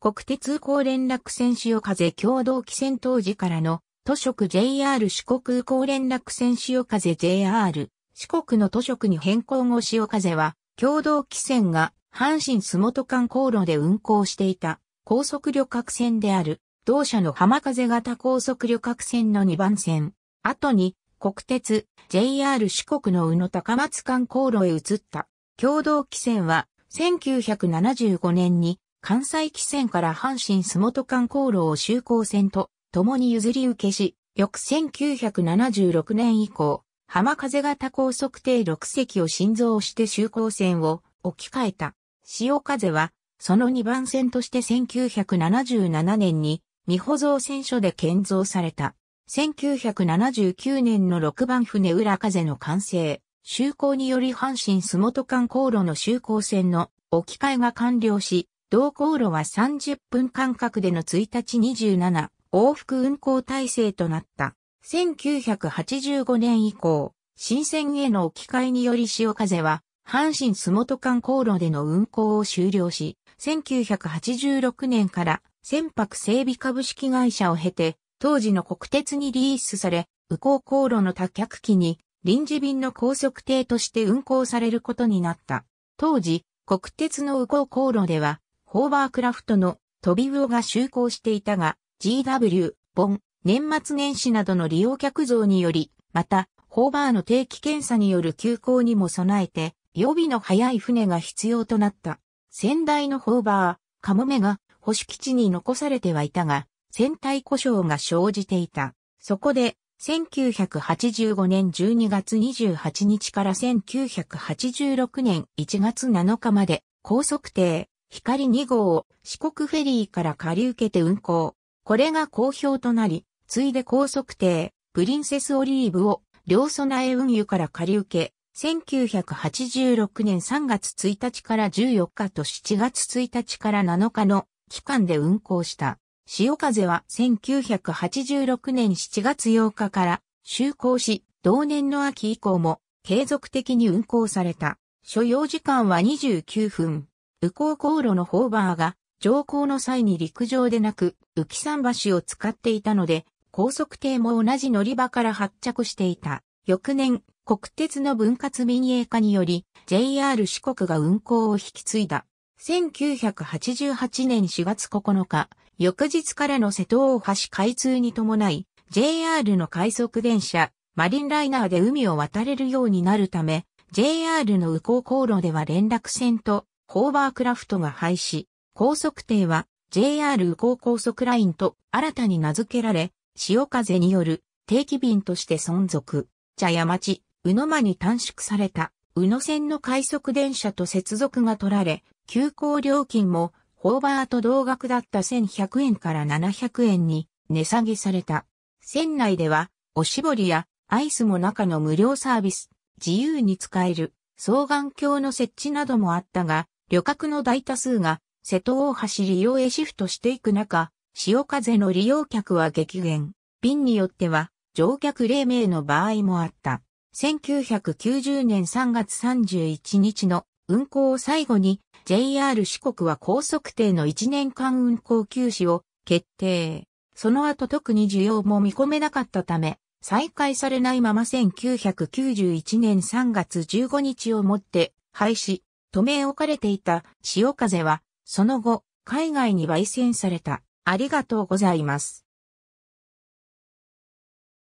国鉄高連絡船潮風共同汽船当時からの都職 JR 四国港連絡船潮風 JR 四国の都職に変更後潮風は共同汽船が阪神洲本間航路で運航していた高速旅客船である同社の浜風型高速旅客船の2番線。後に国鉄 JR 四国の宇野高松間航路へ移った共同汽船は1975年に関西汽船から阪神洲本間航路を修航船と共に譲り受けし、翌1976年以降、浜風型高速艇6隻を新造して修航船を置き換えた。潮風は、その2番線として1977年に、未保造船所で建造された。1979年の6番船浦風の完成、修航により阪神洲本間航路の修航船の置き換えが完了し、同航路は30分間隔での1日27往復運行体制となった。1985年以降、新線への置き換えにより潮風は、阪神洲本間航路での運行を終了し、1986年から船舶整備株式会社を経て、当時の国鉄にリースされ、宇航航路の多脚機に臨時便の高速艇として運行されることになった。当時、国鉄の宇航航路では、ホーバークラフトの飛び魚が就航していたが、GW、ボン、年末年始などの利用客増により、また、ホーバーの定期検査による休校にも備えて、予備の早い船が必要となった。先代のホーバー、カモメが保守基地に残されてはいたが、船体故障が生じていた。そこで、1985年12月28日から1986年1月7日まで、高速艇、光2号を四国フェリーから借り受けて運行。これが好評となり、ついで高速艇、プリンセスオリーブを両備え運輸から借り受け、1986年3月1日から14日と7月1日から7日の期間で運行した。潮風は1986年7月8日から就航し、同年の秋以降も継続的に運行された。所要時間は29分。右航航路のホーバーが、上航の際に陸上でなく、浮桟橋を使っていたので、高速艇も同じ乗り場から発着していた。翌年、国鉄の分割民営化により、JR 四国が運行を引き継いだ。1988年4月9日、翌日からの瀬戸大橋開通に伴い、JR の快速電車、マリンライナーで海を渡れるようになるため、JR の右航航路では連絡船とホーバークラフトが廃止。高速艇は JR 宇高高速ラインと新たに名付けられ、潮風による定期便として存続。茶屋町、宇野間に短縮された宇野線の快速電車と接続が取られ、急行料金もホーバーと同額だった1100円から700円に値下げされた。船内ではおしぼりやアイスも中の無料サービス、自由に使える双眼鏡の設置などもあったが、旅客の大多数が瀬戸大橋利用へシフトしていく中、潮風の利用客は激減。便によっては乗客黎名の場合もあった。1990年3月31日の運行を最後に JR 四国は高速定の1年間運行休止を決定。その後特に需要も見込めなかったため、再開されないまま1991年3月15日をもって廃止。止め置かれていた潮風は、その後、海外に焙煎された。ありがとうございます。